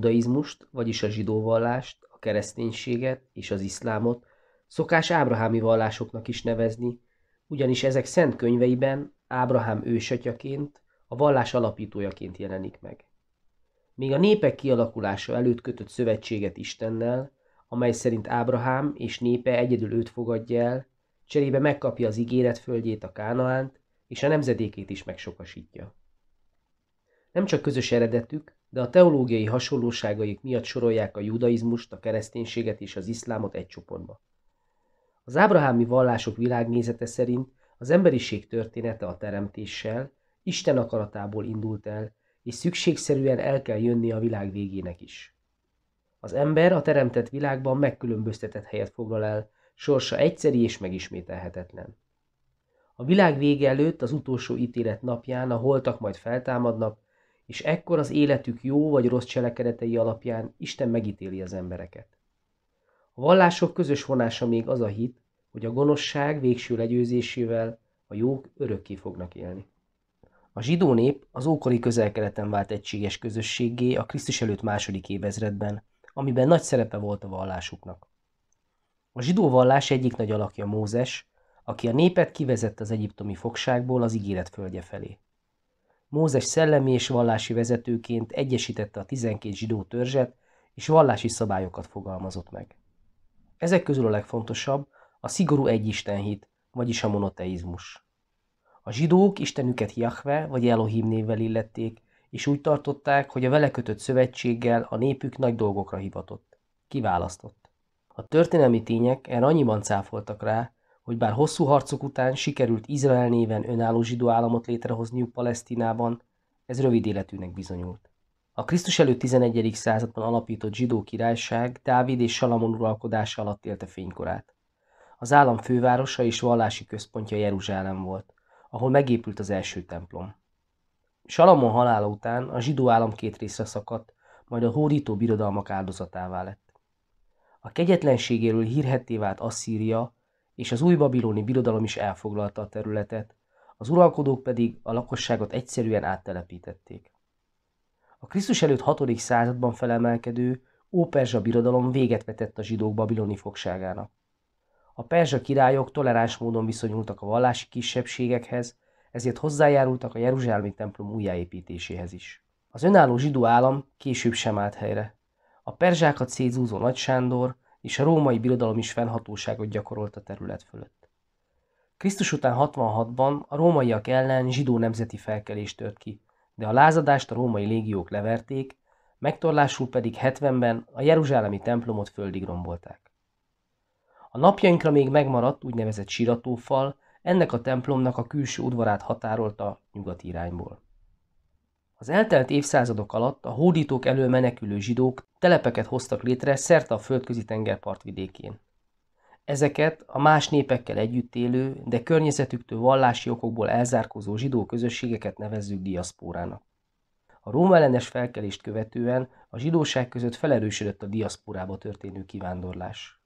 judaizmust, vagyis a zsidó vallást, a kereszténységet és az iszlámot szokás ábrahámi vallásoknak is nevezni, ugyanis ezek szent könyveiben Ábrahám ősatyaként, a vallás alapítójaként jelenik meg. Még a népek kialakulása előtt kötött szövetséget Istennel, amely szerint Ábrahám és népe egyedül őt fogadja el, cserébe megkapja az ígéret földjét, a Kánaánt, és a nemzedékét is megsokasítja. Nem csak közös eredetük, de a teológiai hasonlóságaik miatt sorolják a judaizmust, a kereszténységet és az iszlámot egy csoportba. Az ábrahámi vallások világnézete szerint az emberiség története a teremtéssel, Isten akaratából indult el, és szükségszerűen el kell jönni a világ végének is. Az ember a teremtett világban megkülönböztetett helyet foglal el, sorsa egyszeri és megismételhetetlen. A világ vége előtt az utolsó ítélet napján a holtak majd feltámadnak, és ekkor az életük jó vagy rossz cselekedetei alapján Isten megítéli az embereket. A vallások közös vonása még az a hit, hogy a gonoszság végső legyőzésével a jók örökké fognak élni. A zsidó nép az ókori közelkeleten vált egységes közösségé a Krisztus előtt második évezredben, amiben nagy szerepe volt a vallásuknak. A zsidó vallás egyik nagy alakja Mózes, aki a népet kivezett az egyiptomi fogságból az ígéret földje felé. Mózes szellemi és vallási vezetőként egyesítette a 12 zsidó törzset, és vallási szabályokat fogalmazott meg. Ezek közül a legfontosabb a szigorú egyistenhit, vagyis a monoteizmus. A zsidók istenüket Jahve vagy Elohim névvel illették, és úgy tartották, hogy a vele kötött szövetséggel a népük nagy dolgokra hivatott. Kiválasztott. A történelmi tények erre annyiban cáfoltak rá, hogy bár hosszú harcok után sikerült Izrael néven önálló zsidó államot létrehozniuk Palesztinában, ez rövid életűnek bizonyult. A Krisztus előtt 11. században alapított zsidó királyság Dávid és Salamon uralkodása alatt élte fénykorát. Az állam fővárosa és vallási központja Jeruzsálem volt, ahol megépült az első templom. Salamon halála után a zsidó állam két részre szakadt, majd a hódító birodalmak áldozatává lett. A kegyetlenségéről hírhetté vált Asszíria, és az új babiloni birodalom is elfoglalta a területet, az uralkodók pedig a lakosságot egyszerűen áttelepítették. A Krisztus előtt 6. században felemelkedő Óperzsa birodalom véget vetett a zsidók babiloni fogságának. A perzsa királyok toleráns módon viszonyultak a vallási kisebbségekhez, ezért hozzájárultak a Jeruzsálemi templom újjáépítéséhez is. Az önálló zsidó állam később sem állt helyre. A perzsákat szétzúzó Nagy Sándor és a római birodalom is fennhatóságot gyakorolt a terület fölött. Krisztus után 66-ban a rómaiak ellen zsidó nemzeti felkelés tört ki, de a lázadást a római légiók leverték, megtorlásul pedig 70-ben a jeruzsálemi templomot földig rombolták. A napjainkra még megmaradt úgynevezett siratófal, ennek a templomnak a külső udvarát határolta nyugati irányból. Az eltelt évszázadok alatt a hódítók elől menekülő zsidók telepeket hoztak létre szerte a földközi tengerpart vidékén. Ezeket a más népekkel együtt élő, de környezetüktől vallási okokból elzárkozó zsidó közösségeket nevezzük diaszpórának. A róma ellenes felkelést követően a zsidóság között felerősödött a diaszpórába történő kivándorlás.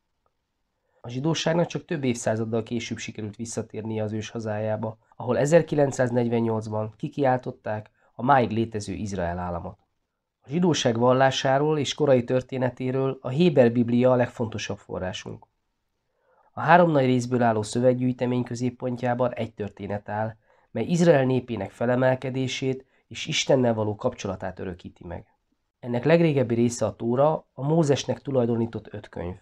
A zsidóságnak csak több évszázaddal később sikerült visszatérnie az ős hazájába, ahol 1948-ban kikiáltották, a máig létező Izrael államot. A zsidóság vallásáról és korai történetéről a Héber Biblia a legfontosabb forrásunk. A három nagy részből álló szöveggyűjtemény középpontjában egy történet áll, mely Izrael népének felemelkedését és Istennel való kapcsolatát örökíti meg. Ennek legrégebbi része a Tóra, a Mózesnek tulajdonított öt könyv.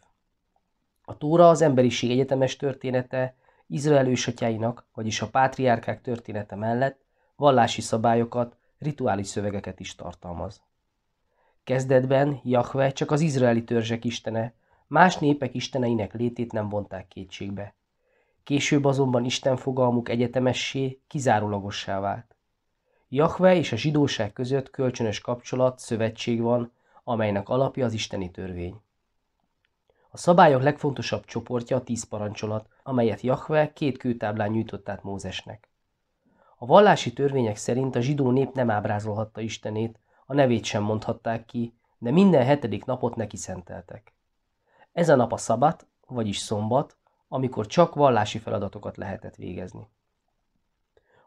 A Tóra az emberiség egyetemes története, Izrael ősatyáinak, vagyis a pátriárkák története mellett vallási szabályokat, rituális szövegeket is tartalmaz. Kezdetben Jahve csak az izraeli törzsek istene, más népek isteneinek létét nem vonták kétségbe. Később azonban Isten fogalmuk egyetemessé, kizárólagossá vált. Jahve és a zsidóság között kölcsönös kapcsolat, szövetség van, amelynek alapja az isteni törvény. A szabályok legfontosabb csoportja a tíz parancsolat, amelyet Jahve két kőtáblán nyújtott át Mózesnek. A vallási törvények szerint a zsidó nép nem ábrázolhatta Istenét, a nevét sem mondhatták ki, de minden hetedik napot neki szenteltek. Ez a nap a szabat, vagyis szombat, amikor csak vallási feladatokat lehetett végezni.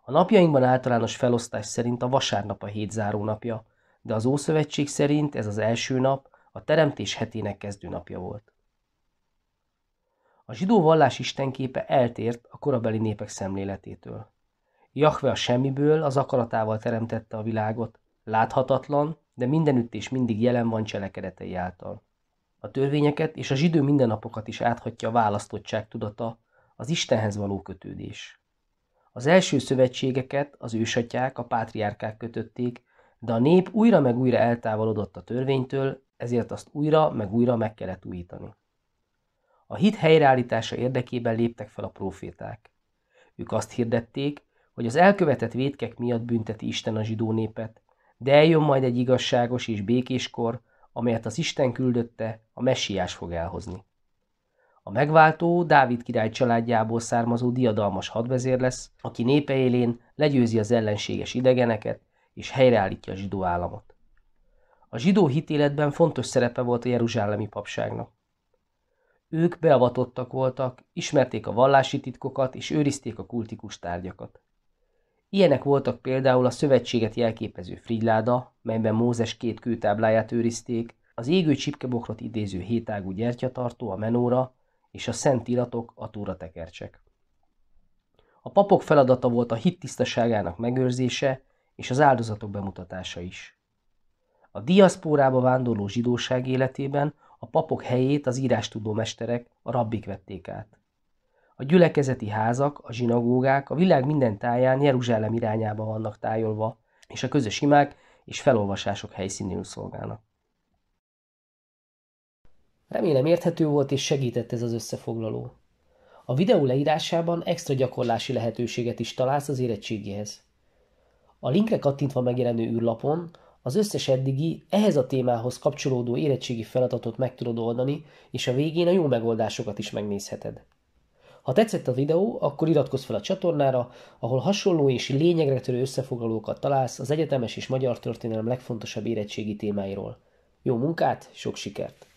A napjainkban általános felosztás szerint a vasárnap a hét napja, de az Ószövetség szerint ez az első nap a teremtés hetének kezdő napja volt. A zsidó vallás istenképe eltért a korabeli népek szemléletétől. Jahve a semmiből az akaratával teremtette a világot, láthatatlan, de mindenütt és mindig jelen van cselekedetei által. A törvényeket és a zsidő mindennapokat is áthatja a választottság tudata, az Istenhez való kötődés. Az első szövetségeket az ősatyák, a pátriárkák kötötték, de a nép újra meg újra eltávolodott a törvénytől, ezért azt újra meg újra meg kellett újítani. A hit helyreállítása érdekében léptek fel a proféták. Ők azt hirdették, hogy az elkövetett vétkek miatt bünteti Isten a zsidó népet, de eljön majd egy igazságos és békés kor, amelyet az Isten küldötte, a messiás fog elhozni. A megváltó Dávid király családjából származó diadalmas hadvezér lesz, aki népe élén legyőzi az ellenséges idegeneket és helyreállítja a zsidó államot. A zsidó hitéletben fontos szerepe volt a jeruzsálemi papságnak. Ők beavatottak voltak, ismerték a vallási titkokat és őrizték a kultikus tárgyakat. Ilyenek voltak például a szövetséget jelképező frigyláda, melyben Mózes két kőtábláját őrizték, az égő csipkebokrot idéző hétágú gyertyatartó, a menóra, és a szent iratok, a tekercsek. A papok feladata volt a hit tisztaságának megőrzése és az áldozatok bemutatása is. A diaszpórába vándorló zsidóság életében a papok helyét az írástudó mesterek, a rabbik vették át. A gyülekezeti házak, a zsinagógák a világ minden táján Jeruzsálem irányába vannak tájolva, és a közös imák és felolvasások helyszínül szolgálnak. Remélem érthető volt és segített ez az összefoglaló. A videó leírásában extra gyakorlási lehetőséget is találsz az érettségihez. A linkre kattintva megjelenő űrlapon az összes eddigi, ehhez a témához kapcsolódó érettségi feladatot meg tudod oldani, és a végén a jó megoldásokat is megnézheted. Ha tetszett a videó, akkor iratkozz fel a csatornára, ahol hasonló és lényegre törő összefoglalókat találsz az egyetemes és magyar történelem legfontosabb érettségi témáiról. Jó munkát, sok sikert!